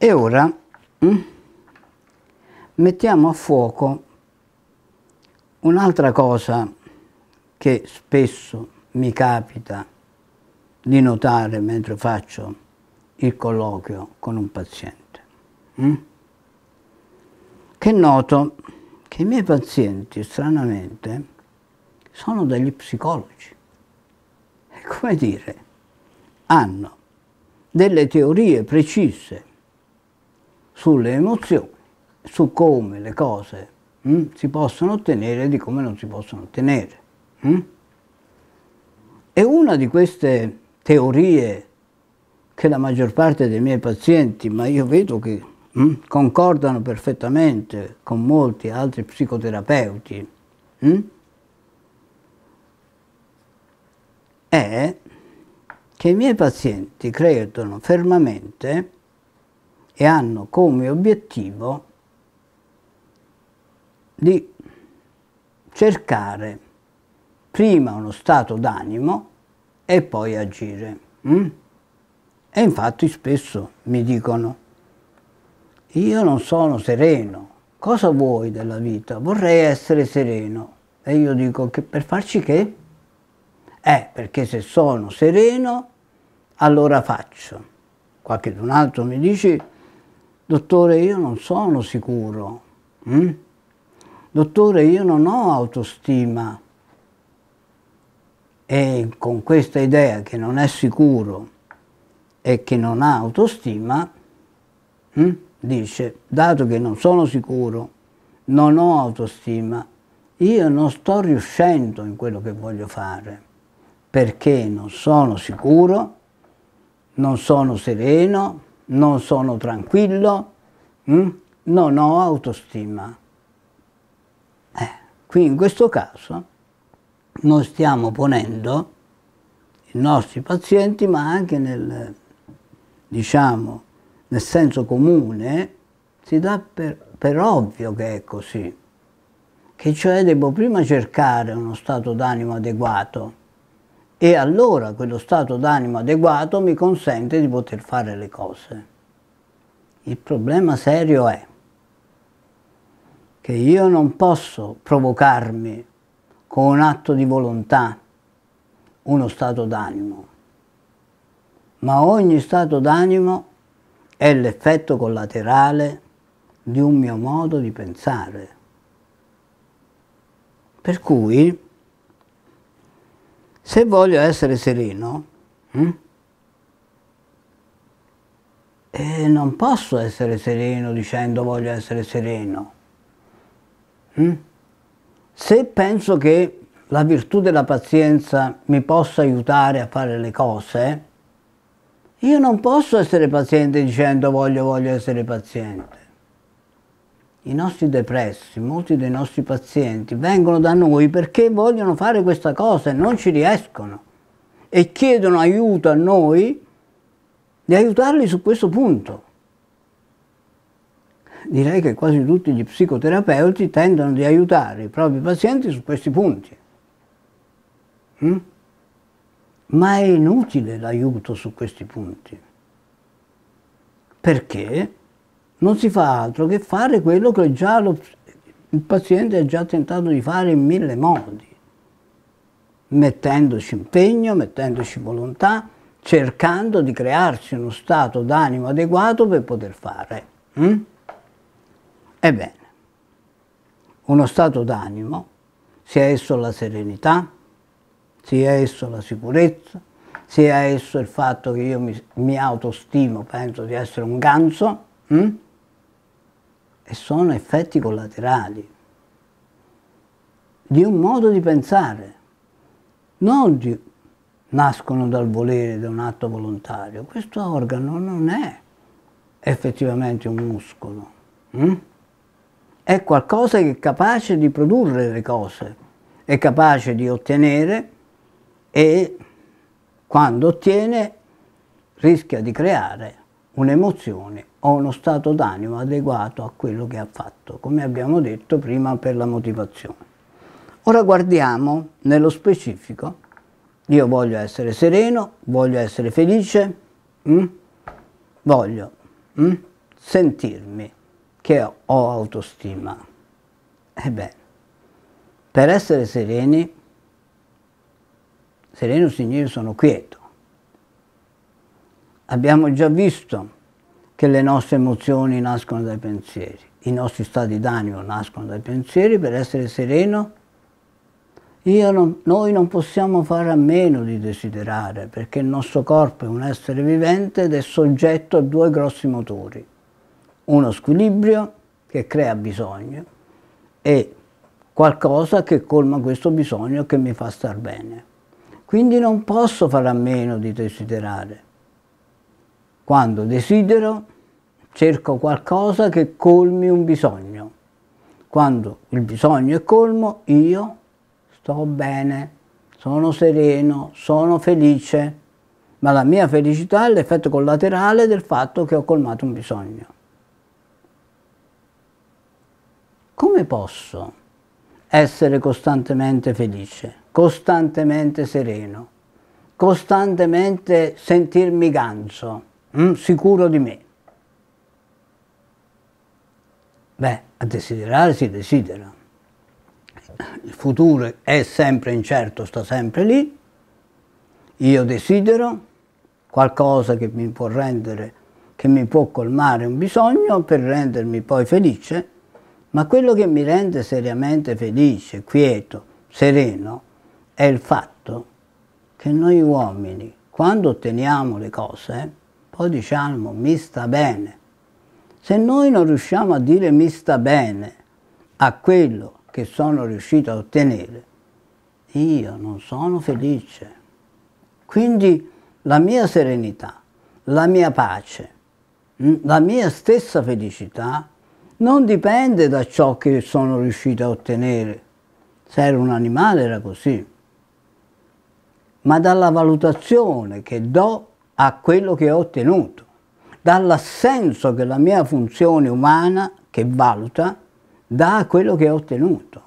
e ora mm, mettiamo a fuoco un'altra cosa che spesso mi capita di notare mentre faccio il colloquio con un paziente. Mm. Che noto che i miei pazienti, stranamente, sono degli psicologi. E come dire, hanno delle teorie precise sulle emozioni, su come le cose hm, si possono ottenere e di come non si possono ottenere. Hm? E una di queste teorie che la maggior parte dei miei pazienti, ma io vedo che hm, concordano perfettamente con molti altri psicoterapeuti, è che i miei pazienti credono fermamente e hanno come obiettivo di cercare prima uno stato d'animo e poi agire. Mm? E infatti spesso mi dicono, io non sono sereno, cosa vuoi della vita? Vorrei essere sereno. E io dico che per farci che? Eh, perché se sono sereno, allora faccio. Qualche un altro mi dice, dottore io non sono sicuro, mm? dottore io non ho autostima e con questa idea che non è sicuro e che non ha autostima, mm? dice, dato che non sono sicuro, non ho autostima, io non sto riuscendo in quello che voglio fare, perché non sono sicuro, non sono sereno, non sono tranquillo, mh? Mm? non ho autostima. Eh, qui in questo caso noi stiamo ponendo i nostri pazienti, ma anche nel, diciamo, nel senso comune, si dà per, per ovvio che è così, che cioè devo prima cercare uno stato d'animo adeguato, e allora quello stato d'animo adeguato mi consente di poter fare le cose. Il problema serio è che io non posso provocarmi con un atto di volontà uno stato d'animo, ma ogni stato d'animo è l'effetto collaterale di un mio modo di pensare. Per cui se voglio essere sereno, hm? eh, non posso essere sereno dicendo voglio essere sereno. Hm? Se penso che la virtù della pazienza mi possa aiutare a fare le cose, io non posso essere paziente dicendo voglio, voglio essere paziente i nostri depressi, molti dei nostri pazienti vengono da noi perché vogliono fare questa cosa e non ci riescono e chiedono aiuto a noi di aiutarli su questo punto. Direi che quasi tutti gli psicoterapeuti tendono di aiutare i propri pazienti su questi punti. Mm? Ma è inutile l'aiuto su questi punti. Perché? non si fa altro che fare quello che già lo, il paziente ha già tentato di fare in mille modi, mettendoci impegno, mettendoci volontà, cercando di crearsi uno stato d'animo adeguato per poter fare. Mm? Ebbene, uno stato d'animo, sia esso la serenità, sia esso la sicurezza, sia esso il fatto che io mi, mi autostimo, penso di essere un ganso, mm? e sono effetti collaterali di un modo di pensare, non di, nascono dal volere, da un atto volontario. Questo organo non è effettivamente un muscolo, hm? è qualcosa che è capace di produrre le cose, è capace di ottenere e quando ottiene rischia di creare un'emozione o uno stato d'animo adeguato a quello che ha fatto, come abbiamo detto prima per la motivazione. Ora guardiamo nello specifico, io voglio essere sereno, voglio essere felice, mh? Mm? voglio mh? Mm? sentirmi che ho autostima. Ebbene, eh per essere sereni, sereno significa sono quieto, Abbiamo già visto che le nostre emozioni nascono dai pensieri, i nostri stati d'animo nascono dai pensieri, per essere sereno non, noi non possiamo fare a meno di desiderare, perché il nostro corpo è un essere vivente ed è soggetto a due grossi motori. Uno squilibrio che crea bisogno e qualcosa che colma questo bisogno che mi fa star bene. Quindi non posso fare a meno di desiderare. Quando desidero, cerco qualcosa che colmi un bisogno. Quando il bisogno è colmo, io sto bene, sono sereno, sono felice, ma la mia felicità è l'effetto collaterale del fatto che ho colmato un bisogno. Come posso essere costantemente felice, costantemente sereno, costantemente sentirmi ganso? Mm, sicuro di me. Beh, a desiderare si desidera. Il futuro è sempre incerto, sta sempre lì. Io desidero qualcosa che mi può rendere, che mi può colmare un bisogno per rendermi poi felice, ma quello che mi rende seriamente felice, quieto, sereno, è il fatto che noi uomini, quando otteniamo le cose, po' diciamo mi sta bene. Se noi non riusciamo a dire mi sta bene a quello che sono riuscito a ottenere, io non sono felice. Quindi la mia serenità, la mia pace, mm, la mia stessa felicità non dipende da ciò che sono riuscito a ottenere. Se ero un animale era così. Ma dalla valutazione che do a quello che ho ottenuto, dall'assenso che la mia funzione umana, che valuta, dà a quello che ho ottenuto.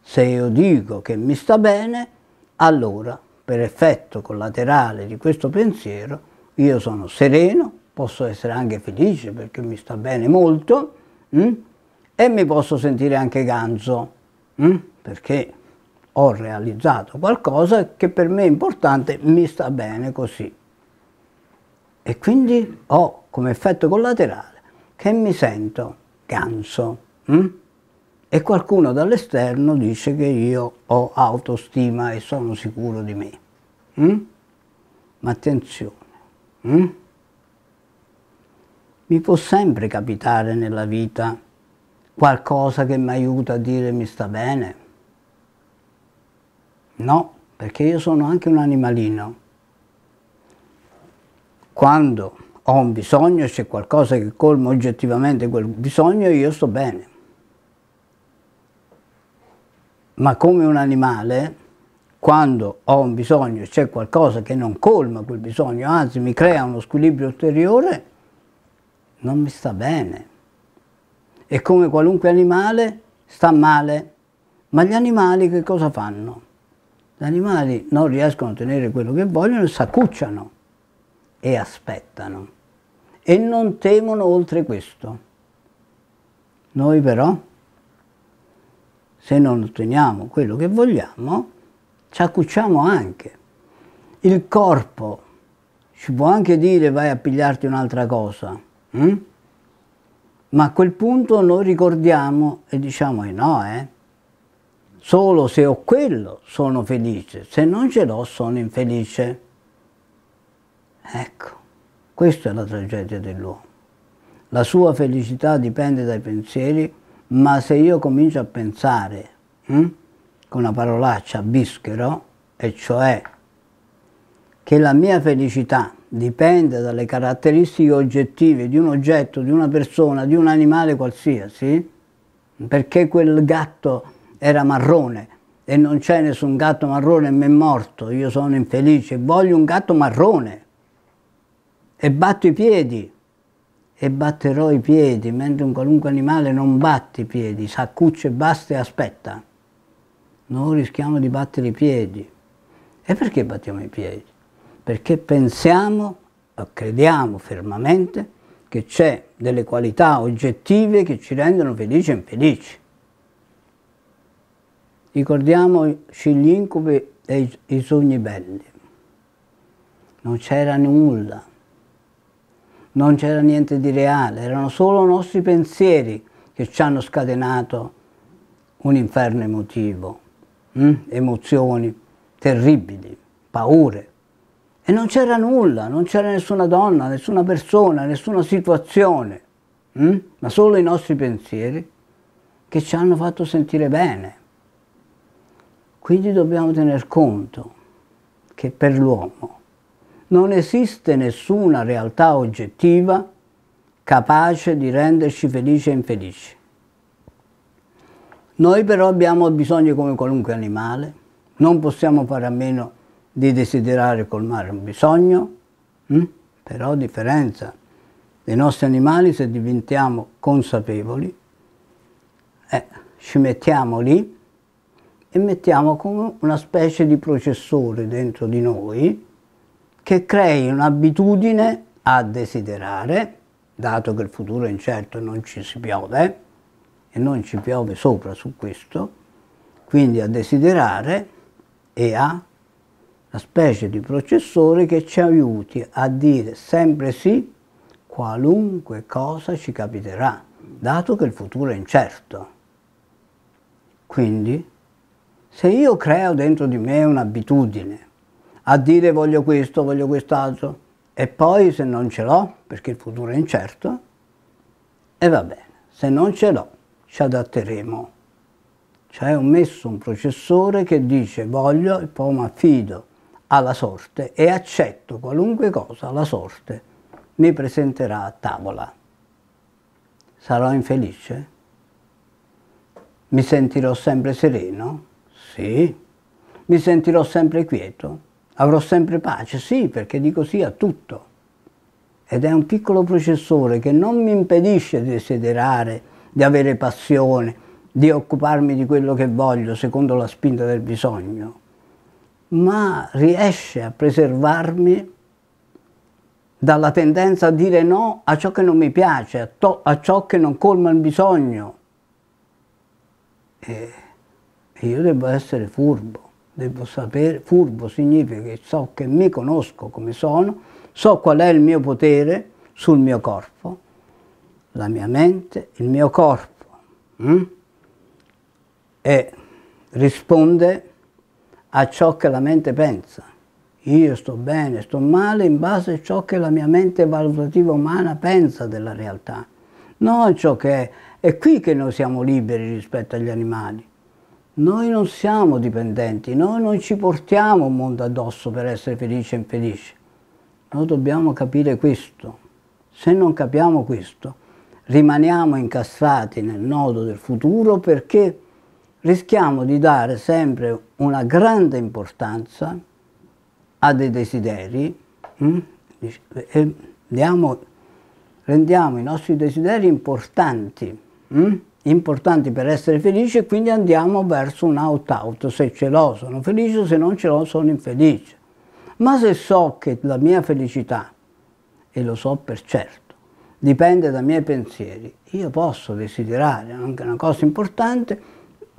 Se io dico che mi sta bene, allora, per effetto collaterale di questo pensiero, io sono sereno, posso essere anche felice perché mi sta bene molto, mh? Mm, e mi posso sentire anche ganzo, mh? Mm, perché ho realizzato qualcosa che per me è importante, mi sta bene così e quindi ho come effetto collaterale che mi sento ganso. Hm? E qualcuno dall'esterno dice che io ho autostima e sono sicuro di me. Hm? Ma attenzione, hm? mi può sempre capitare nella vita qualcosa che mi aiuta a dire mi sta bene? No, perché io sono anche un animalino quando ho un bisogno, c'è qualcosa che colma oggettivamente quel bisogno, io sto bene. Ma come un animale, quando ho un bisogno, c'è qualcosa che non colma quel bisogno, anzi mi crea uno squilibrio ulteriore, non mi sta bene. E come qualunque animale sta male. Ma gli animali che cosa fanno? Gli animali non riescono a tenere quello che vogliono e s'accucciano e aspettano e non temono oltre questo. Noi però, se non otteniamo quello che vogliamo, ci accucciamo anche. Il corpo ci può anche dire vai a pigliarti un'altra cosa, hm? ma a quel punto noi ricordiamo e diciamo eh no, eh. Solo se ho quello sono felice, se non ce l'ho sono infelice. Ecco, questa è la tragedia dell'uomo. La sua felicità dipende dai pensieri, ma se io comincio a pensare hm, con una parolaccia bischero, e cioè che la mia felicità dipende dalle caratteristiche oggettive di un oggetto, di una persona, di un animale qualsiasi, perché quel gatto era marrone e non c'è nessun gatto marrone e mi è morto, io sono infelice, voglio un gatto marrone, e batto i piedi e batterò i piedi, mentre un qualunque animale non batte i piedi, s'accuccia e basta e aspetta. Noi rischiamo di battere i piedi. E perché battiamo i piedi? Perché pensiamo o crediamo fermamente che c'è delle qualità oggettive che ci rendono felici e infelici. Ricordiamoci gli incubi e i sogni belli. Non c'era nulla non c'era niente di reale, erano solo i nostri pensieri che ci hanno scatenato un inferno emotivo, mm? emozioni terribili, paure. E non c'era nulla, non c'era nessuna donna, nessuna persona, nessuna situazione, mm? ma solo i nostri pensieri che ci hanno fatto sentire bene. Quindi dobbiamo tener conto che per l'uomo non esiste nessuna realtà oggettiva capace di renderci felici e infelici. Noi però abbiamo bisogno come qualunque animale, non possiamo fare a meno di desiderare colmare un bisogno, hm? però a differenza dei nostri animali se diventiamo consapevoli, eh, ci mettiamo lì e mettiamo come una specie di processore dentro di noi, che crei un'abitudine a desiderare, dato che il futuro è incerto e non ci si piove, e non ci piove sopra su questo, quindi a desiderare e a una specie di processore che ci aiuti a dire sempre sì qualunque cosa ci capiterà, dato che il futuro è incerto. Quindi, se io creo dentro di me un'abitudine a dire voglio questo, voglio quest'altro e poi se non ce l'ho, perché il futuro è incerto, e va bene, se non ce l'ho ci adatteremo. Cioè ho messo un processore che dice voglio e poi mi affido alla sorte e accetto qualunque cosa la sorte mi presenterà a tavola. Sarò infelice? Mi sentirò sempre sereno? Sì. Mi sentirò sempre quieto? Avrò sempre pace? Sì, perché dico sì a tutto. Ed è un piccolo processore che non mi impedisce di desiderare, di avere passione, di occuparmi di quello che voglio secondo la spinta del bisogno, ma riesce a preservarmi dalla tendenza a dire no a ciò che non mi piace, a, to- a ciò che non colma il bisogno. E, io devo essere furbo devo sapere, furbo significa che so che mi conosco come sono, so qual è il mio potere sul mio corpo, la mia mente, il mio corpo. Mm? E risponde a ciò che la mente pensa. Io sto bene, sto male in base a ciò che la mia mente valutativa umana pensa della realtà. Non ciò che è. È qui che noi siamo liberi rispetto agli animali. Noi non siamo dipendenti, noi non ci portiamo un mondo addosso per essere felici e infelici. Noi dobbiamo capire questo. Se non capiamo questo, rimaniamo incastrati nel nodo del futuro perché rischiamo di dare sempre una grande importanza a dei desideri mm? e rendiamo i nostri desideri importanti. Mm? importanti per essere felici e quindi andiamo verso un out-out. Se ce l'ho sono felice, se non ce l'ho sono infelice. Ma se so che la mia felicità, e lo so per certo, dipende dai miei pensieri, io posso desiderare anche una cosa importante,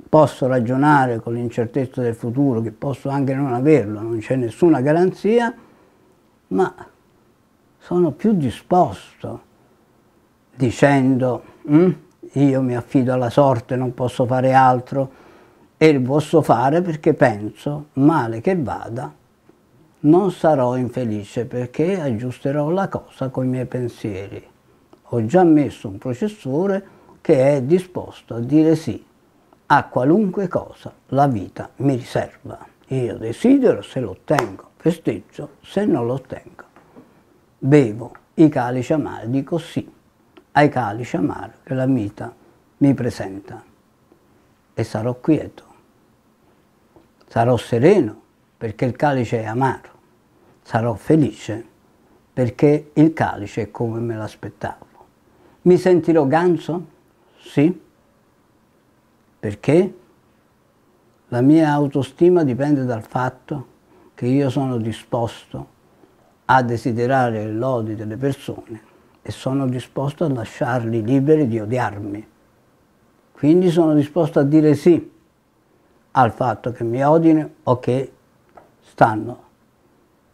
posso ragionare con l'incertezza del futuro, che posso anche non averlo, non c'è nessuna garanzia, ma sono più disposto dicendo... Mm, io mi affido alla sorte, non posso fare altro e lo posso fare perché penso, male che vada, non sarò infelice perché aggiusterò la cosa con i miei pensieri. Ho già messo un processore che è disposto a dire sì a qualunque cosa la vita mi riserva. Io desidero se lo ottengo, festeggio se non lo ottengo. Bevo i calici amari, dico sì ai calici amari che la vita mi presenta e sarò quieto, sarò sereno perché il calice è amaro, sarò felice perché il calice è come me l'aspettavo. Mi sentirò ganso? Sì, perché la mia autostima dipende dal fatto che io sono disposto a desiderare l'odio delle persone e sono disposto a lasciarli liberi di odiarmi. Quindi sono disposto a dire sì al fatto che mi odino o che stanno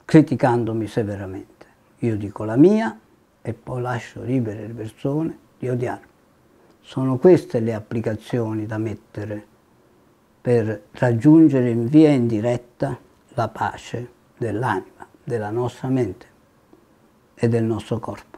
criticandomi severamente. Io dico la mia e poi lascio libere le persone di odiarmi. Sono queste le applicazioni da mettere per raggiungere in via indiretta la pace dell'anima, della nostra mente e del nostro corpo.